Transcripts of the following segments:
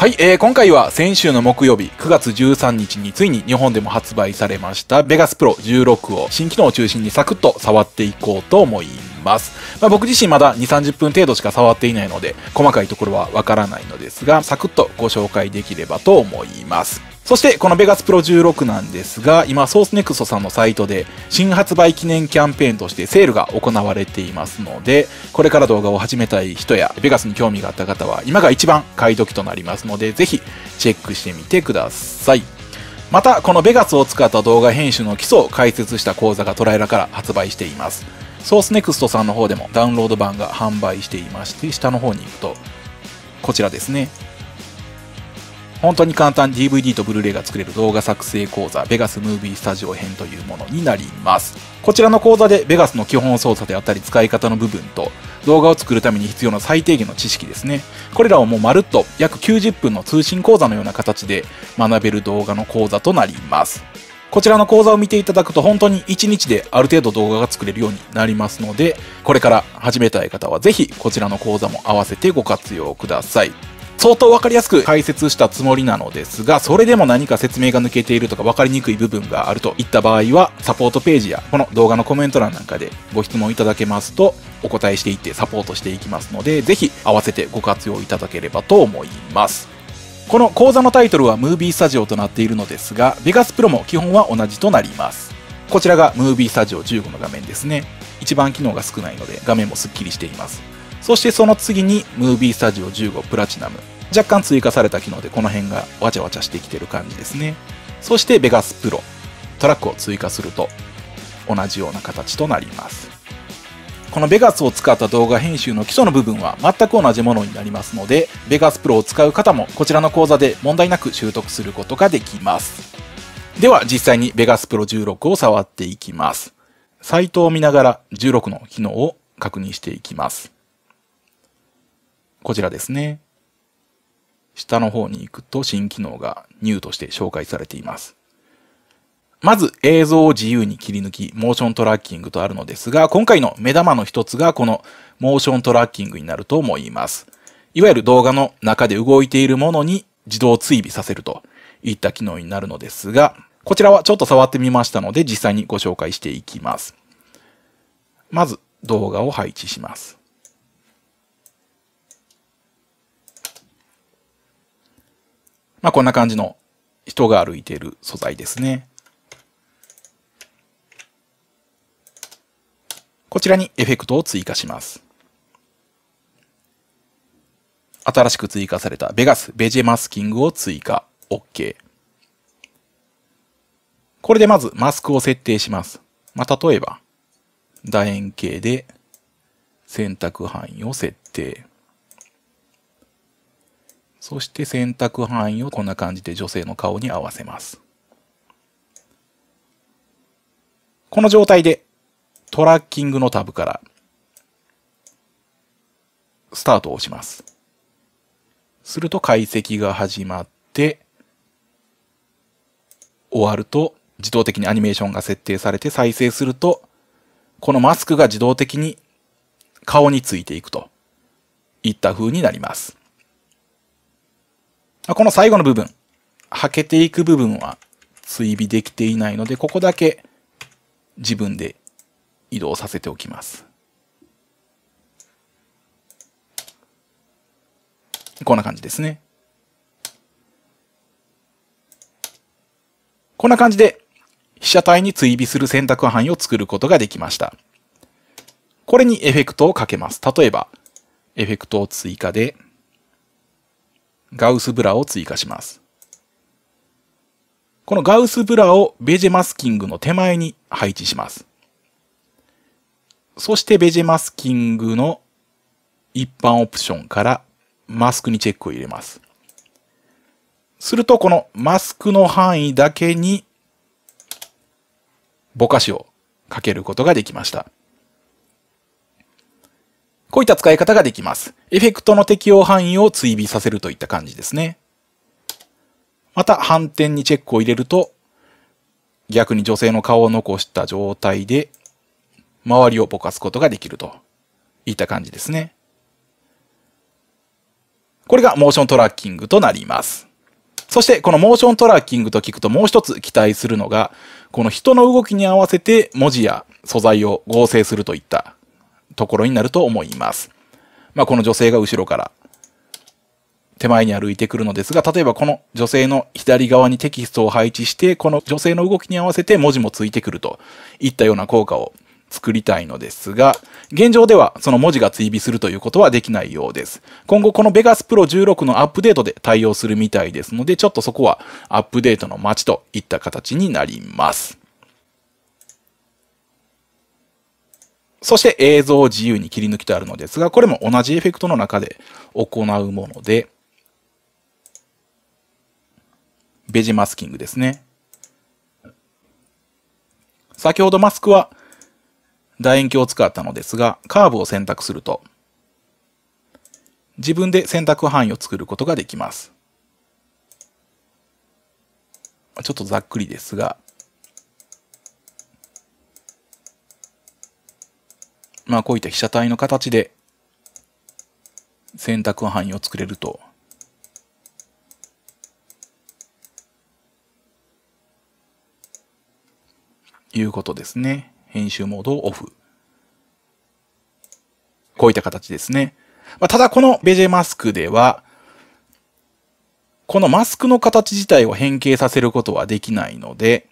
はい、えー、今回は先週の木曜日9月13日についに日本でも発売されました Vegas Pro 16を新機能を中心にサクッと触っていこうと思います。まあ、僕自身まだ2、30分程度しか触っていないので細かいところはわからないのですがサクッとご紹介できればと思います。そしてこのベガスプロ16なんですが今ソースネクストさんのサイトで新発売記念キャンペーンとしてセールが行われていますのでこれから動画を始めたい人やベガスに興味があった方は今が一番買い時となりますのでぜひチェックしてみてくださいまたこのベガスを使った動画編集の基礎を解説した講座がトライラから発売していますソースネクストさんの方でもダウンロード版が販売していまして下の方に行くとこちらですね本当に簡単 DVD とブルーレイが作れる動画作成講座、Vegas Movie Studio 編というものになります。こちらの講座で Vegas の基本操作であったり使い方の部分と、動画を作るために必要な最低限の知識ですね。これらをもうまるっと約90分の通信講座のような形で学べる動画の講座となります。こちらの講座を見ていただくと本当に1日である程度動画が作れるようになりますので、これから始めたい方はぜひこちらの講座も合わせてご活用ください。相当分かりやすく解説したつもりなのですが、それでも何か説明が抜けているとか分かりにくい部分があるといった場合は、サポートページやこの動画のコメント欄なんかでご質問いただけますと、お答えしていってサポートしていきますので、ぜひ合わせてご活用いただければと思います。この講座のタイトルはムービースタジオとなっているのですが、Vegas Pro も基本は同じとなります。こちらがムービースタジオ15の画面ですね。一番機能が少ないので画面もスッキリしています。そしてその次にムービースタジオ15プラチナム。若干追加された機能でこの辺がわちゃわちゃしてきてる感じですね。そしてベガスプロ。トラックを追加すると同じような形となります。このベガスを使った動画編集の基礎の部分は全く同じものになりますので、ベガスプロを使う方もこちらの講座で問題なく習得することができます。では実際にベガスプロ16を触っていきます。サイトを見ながら16の機能を確認していきます。こちらですね。下の方に行くと新機能がニューとして紹介されています。まず映像を自由に切り抜き、モーショントラッキングとあるのですが、今回の目玉の一つがこのモーショントラッキングになると思います。いわゆる動画の中で動いているものに自動追尾させるといった機能になるのですが、こちらはちょっと触ってみましたので実際にご紹介していきます。まず動画を配置します。まあこんな感じの人が歩いている素材ですね。こちらにエフェクトを追加します。新しく追加されたベガスベジェマスキングを追加。OK。これでまずマスクを設定します。まあ、例えば、楕円形で選択範囲を設定。そして選択範囲をこんな感じで女性の顔に合わせます。この状態でトラッキングのタブからスタートを押します。すると解析が始まって終わると自動的にアニメーションが設定されて再生するとこのマスクが自動的に顔についていくといった風になります。この最後の部分、はけていく部分は追尾できていないので、ここだけ自分で移動させておきます。こんな感じですね。こんな感じで、被写体に追尾する選択範囲を作ることができました。これにエフェクトをかけます。例えば、エフェクトを追加で、ガウスブラを追加します。このガウスブラをベジェマスキングの手前に配置します。そしてベジェマスキングの一般オプションからマスクにチェックを入れます。するとこのマスクの範囲だけにぼかしをかけることができました。こういった使い方ができます。エフェクトの適用範囲を追尾させるといった感じですね。また、反転にチェックを入れると、逆に女性の顔を残した状態で、周りをぼかすことができるといった感じですね。これがモーショントラッキングとなります。そして、このモーショントラッキングと聞くともう一つ期待するのが、この人の動きに合わせて文字や素材を合成するといったところになると思います。まあ、この女性が後ろから手前に歩いてくるのですが、例えばこの女性の左側にテキストを配置して、この女性の動きに合わせて文字もついてくるといったような効果を作りたいのですが、現状ではその文字が追尾するということはできないようです。今後この Vegas Pro 16のアップデートで対応するみたいですので、ちょっとそこはアップデートの待ちといった形になります。そして映像を自由に切り抜きとあるのですが、これも同じエフェクトの中で行うもので、ベジマスキングですね。先ほどマスクは楕円形を使ったのですが、カーブを選択すると、自分で選択範囲を作ることができます。ちょっとざっくりですが、まあこういった被写体の形で選択範囲を作れると。いうことですね。編集モードをオフ。こういった形ですね。まあ、ただこのベジェマスクでは、このマスクの形自体を変形させることはできないので、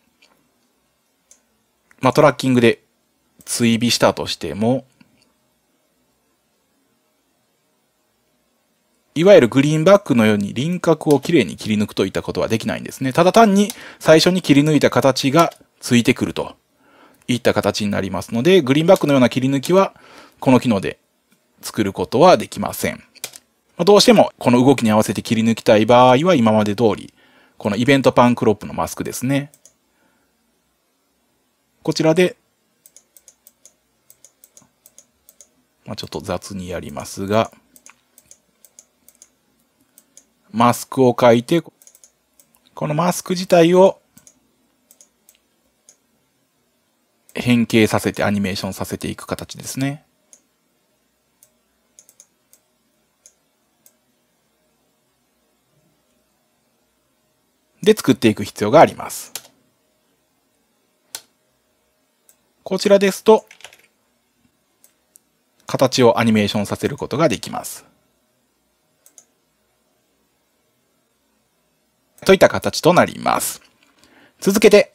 まあ、トラッキングで追尾したとしても、いわゆるグリーンバックのように輪郭をきれいに切り抜くといったことはできないんですね。ただ単に最初に切り抜いた形がついてくるといった形になりますので、グリーンバックのような切り抜きはこの機能で作ることはできません。どうしてもこの動きに合わせて切り抜きたい場合は今まで通り、このイベントパンクロップのマスクですね。こちらでまあ、ちょっと雑にやりますが、マスクを書いて、このマスク自体を変形させてアニメーションさせていく形ですね。で作っていく必要があります。こちらですと、形をアニメーションさせることができます。といった形となります。続けて、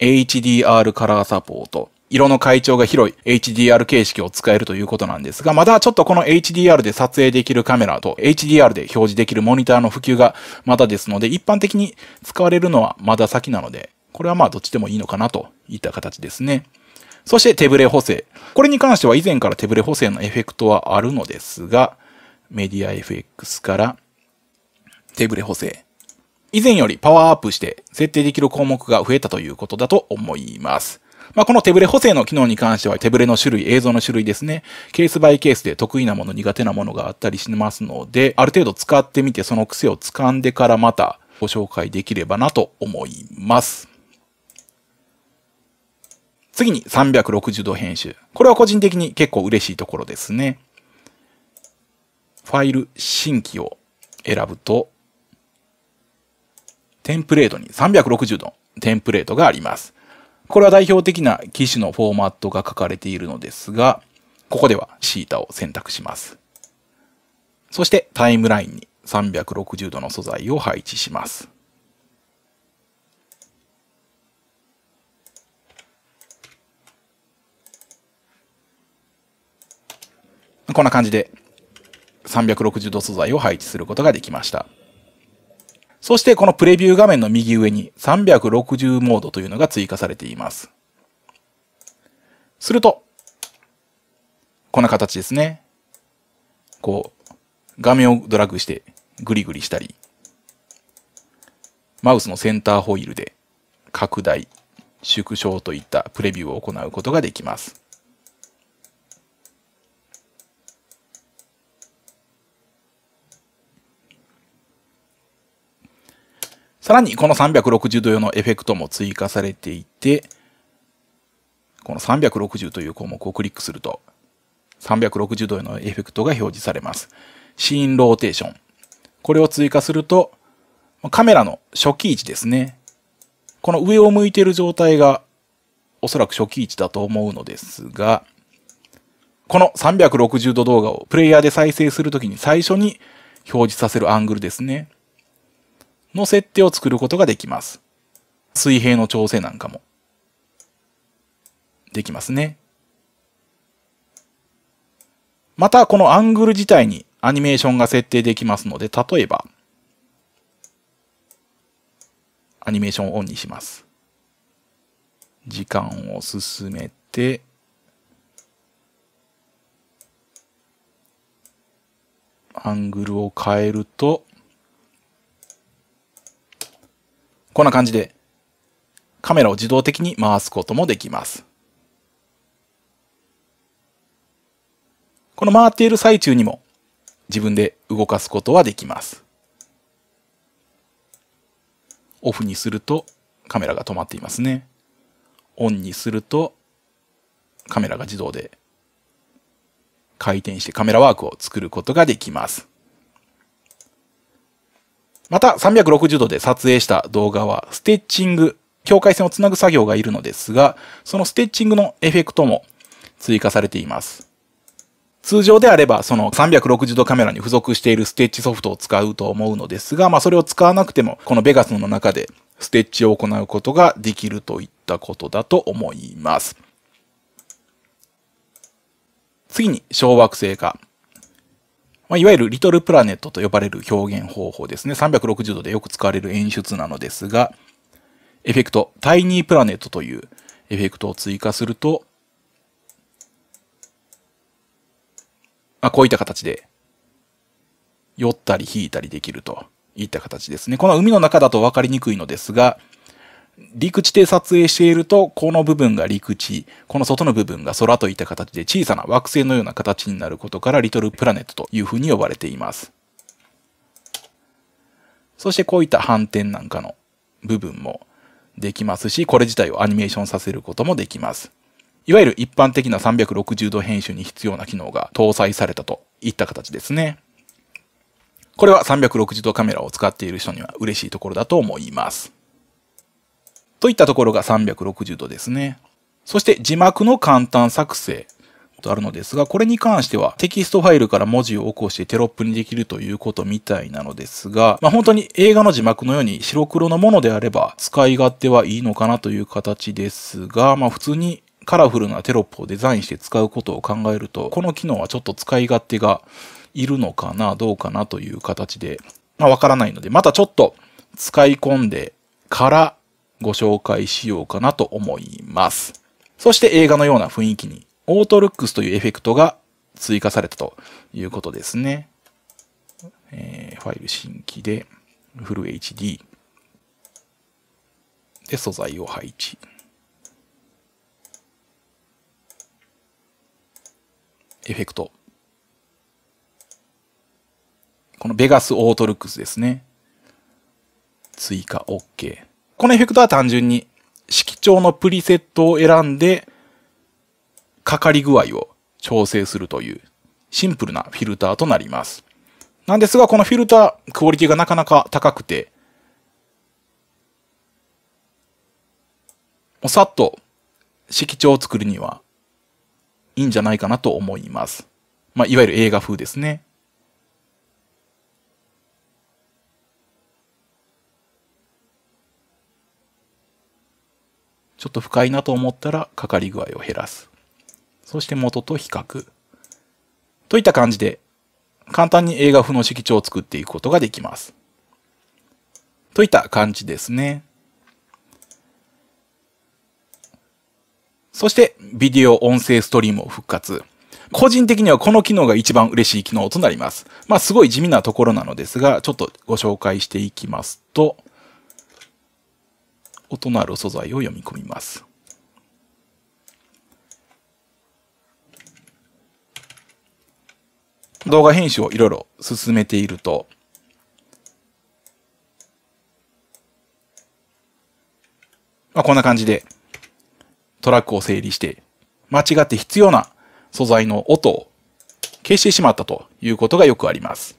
HDR カラーサポート。色の階調が広い HDR 形式を使えるということなんですが、まだちょっとこの HDR で撮影できるカメラと HDR で表示できるモニターの普及がまだですので、一般的に使われるのはまだ先なので、これはまあどっちでもいいのかなといった形ですね。そして手ブレ補正。これに関しては以前から手ブレ補正のエフェクトはあるのですが、メディア FX から手ブレ補正。以前よりパワーアップして設定できる項目が増えたということだと思います。まあ、この手ブレ補正の機能に関しては手ブレの種類、映像の種類ですね。ケースバイケースで得意なもの、苦手なものがあったりしますので、ある程度使ってみてその癖を掴んでからまたご紹介できればなと思います。次に360度編集。これは個人的に結構嬉しいところですね。ファイル新規を選ぶと、テンプレートに360度テンプレートがあります。これは代表的な機種のフォーマットが書かれているのですが、ここではシータを選択します。そしてタイムラインに360度の素材を配置します。こんな感じで360度素材を配置することができました。そしてこのプレビュー画面の右上に360モードというのが追加されています。すると、こんな形ですね。こう、画面をドラッグしてグリグリしたり、マウスのセンターホイールで拡大、縮小といったプレビューを行うことができます。さらにこの360度用のエフェクトも追加されていて、この360という項目をクリックすると、360度のエフェクトが表示されます。シーンローテーション。これを追加すると、カメラの初期位置ですね。この上を向いている状態が、おそらく初期位置だと思うのですが、この360度動画をプレイヤーで再生するときに最初に表示させるアングルですね。の設定を作ることができます。水平の調整なんかもできますね。また、このアングル自体にアニメーションが設定できますので、例えば、アニメーションをオンにします。時間を進めて、アングルを変えると、こんな感じでカメラを自動的に回すこともできます。この回っている最中にも自分で動かすことはできます。オフにするとカメラが止まっていますね。オンにするとカメラが自動で回転してカメラワークを作ることができます。また360度で撮影した動画はステッチング、境界線をつなぐ作業がいるのですが、そのステッチングのエフェクトも追加されています。通常であれば、その360度カメラに付属しているステッチソフトを使うと思うのですが、まあそれを使わなくても、このベガスの中でステッチを行うことができるといったことだと思います。次に小惑星化。まあ、いわゆるリトルプラネットと呼ばれる表現方法ですね。360度でよく使われる演出なのですが、エフェクト、タイニープラネットというエフェクトを追加すると、まあ、こういった形で、酔ったり引いたりできるといった形ですね。この海の中だと分かりにくいのですが、陸地で撮影していると、この部分が陸地、この外の部分が空といった形で小さな惑星のような形になることからリトルプラネットというふうに呼ばれています。そしてこういった反転なんかの部分もできますし、これ自体をアニメーションさせることもできます。いわゆる一般的な360度編集に必要な機能が搭載されたといった形ですね。これは360度カメラを使っている人には嬉しいところだと思います。といったところが360度ですね。そして字幕の簡単作成とあるのですが、これに関してはテキストファイルから文字を起こしてテロップにできるということみたいなのですが、まあ、本当に映画の字幕のように白黒のものであれば使い勝手はいいのかなという形ですが、まあ、普通にカラフルなテロップをデザインして使うことを考えると、この機能はちょっと使い勝手がいるのかな、どうかなという形で、まあ、わからないので、またちょっと使い込んでからご紹介しようかなと思います。そして映画のような雰囲気にオートルックスというエフェクトが追加されたということですね。えー、ファイル新規でフル HD で素材を配置。エフェクト。このベガスオートルックスですね。追加 OK。このエフェクトは単純に色調のプリセットを選んで、かかり具合を調整するというシンプルなフィルターとなります。なんですが、このフィルター、クオリティがなかなか高くて、もうさっと色調を作るにはいいんじゃないかなと思います。まあ、いわゆる映画風ですね。ちょっと深いなと思ったらかかり具合を減らす。そして元と比較。といった感じで、簡単に映画風の色調を作っていくことができます。といった感じですね。そして、ビデオ音声ストリームを復活。個人的にはこの機能が一番嬉しい機能となります。まあ、すごい地味なところなのですが、ちょっとご紹介していきますと、音のある素材を読み込みます。動画編集をいろいろ進めていると、まあ、こんな感じでトラックを整理して、間違って必要な素材の音を消してしまったということがよくあります。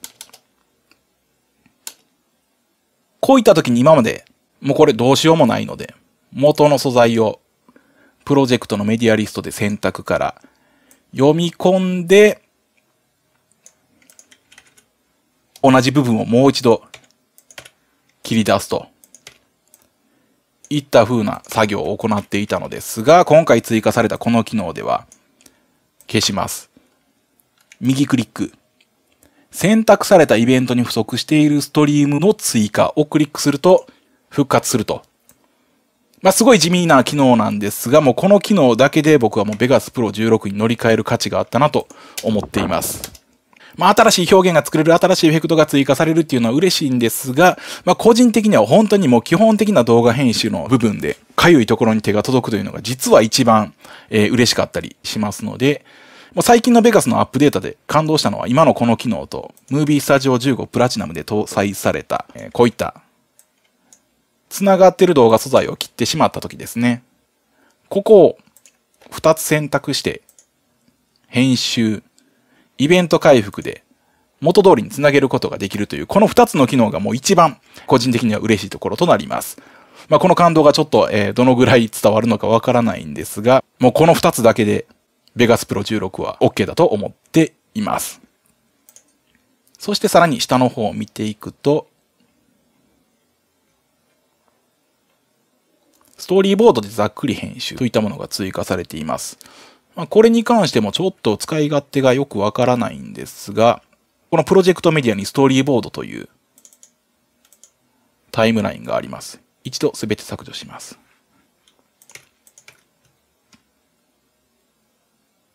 こういった時に今までもうこれどうしようもないので、元の素材をプロジェクトのメディアリストで選択から読み込んで、同じ部分をもう一度切り出すといった風な作業を行っていたのですが、今回追加されたこの機能では消します。右クリック。選択されたイベントに付属しているストリームの追加をクリックすると、復活すると。まあ、すごい地味な機能なんですが、もうこの機能だけで僕はもう Vegas Pro 16に乗り換える価値があったなと思っています。まあ、新しい表現が作れる、新しいエフェクトが追加されるっていうのは嬉しいんですが、まあ、個人的には本当にもう基本的な動画編集の部分で、かゆいところに手が届くというのが実は一番、えー、嬉しかったりしますので、もう最近の Vegas のアップデートで感動したのは今のこの機能と、ムービースタジオ15プラチナムで搭載された、えー、こういったつながってる動画素材を切ってしまった時ですね。ここを2つ選択して、編集、イベント回復で元通りにつなげることができるという、この2つの機能がもう一番個人的には嬉しいところとなります。まあ、この感動がちょっと、えー、どのぐらい伝わるのかわからないんですが、もうこの2つだけで Vegas Pro 16は OK だと思っています。そしてさらに下の方を見ていくと、ストーリーボードでざっくり編集といったものが追加されています。まあ、これに関してもちょっと使い勝手がよくわからないんですが、このプロジェクトメディアにストーリーボードというタイムラインがあります。一度すべて削除します。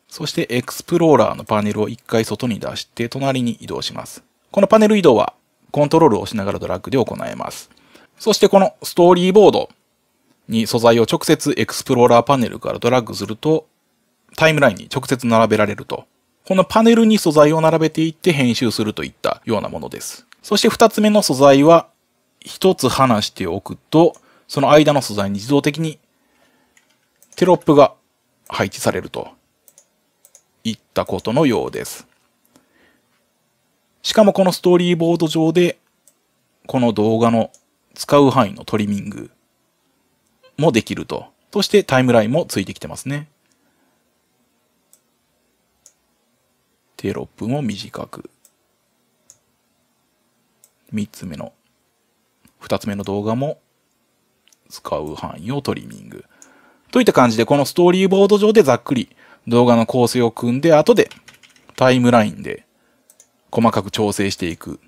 そしてエクスプローラーのパネルを一回外に出して隣に移動します。このパネル移動はコントロールをしながらドラッグで行えます。そしてこのストーリーボード、に素材を直接エクスプローラーパネルからドラッグすると、タイムラインに直接並べられると。このパネルに素材を並べていって編集するといったようなものです。そして二つ目の素材は、一つ離しておくと、その間の素材に自動的にテロップが配置されるといったことのようです。しかもこのストーリーボード上で、この動画の使う範囲のトリミングもできると。そしてタイムラインもついてきてますね。テロップも短く。3つ目の、2つ目の動画も使う範囲をトリミング。といった感じで、このストーリーボード上でざっくり動画の構成を組んで、後でタイムラインで細かく調整していく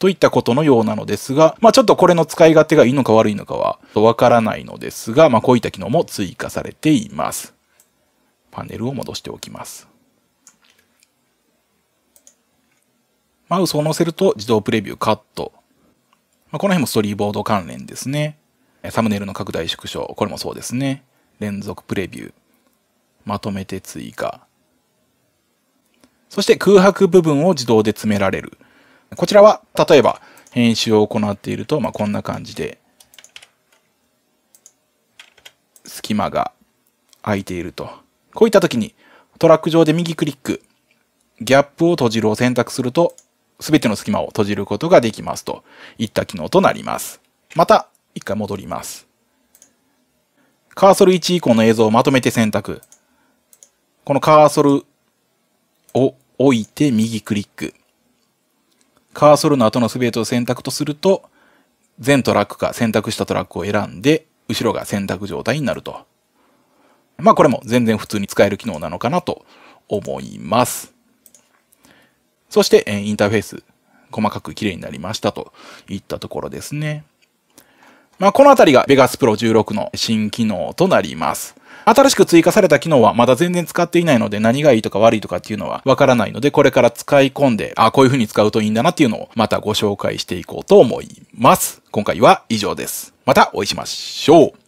といったことのようなのですが、まあ、ちょっとこれの使い勝手がいいのか悪いのかはわからないのですが、まあ、こういった機能も追加されています。パネルを戻しておきます。マウスを乗せると自動プレビューカット。まあ、この辺もストーリーボード関連ですね。サムネイルの拡大縮小。これもそうですね。連続プレビュー。まとめて追加。そして空白部分を自動で詰められる。こちらは、例えば、編集を行っていると、まあ、こんな感じで、隙間が空いていると。こういった時に、トラック上で右クリック、ギャップを閉じるを選択すると、すべての隙間を閉じることができますといった機能となります。また、一回戻ります。カーソル1以降の映像をまとめて選択。このカーソルを置いて右クリック。カーソルの後の全てを選択とすると、全トラックか選択したトラックを選んで、後ろが選択状態になると。まあこれも全然普通に使える機能なのかなと思います。そして、インターフェース、細かく綺麗になりましたといったところですね。まあこのあたりが Vegas Pro 16の新機能となります。新しく追加された機能はまだ全然使っていないので何がいいとか悪いとかっていうのはわからないので、これから使い込んで、あ、こういう風に使うといいんだなっていうのをまたご紹介していこうと思います。今回は以上です。またお会いしましょう。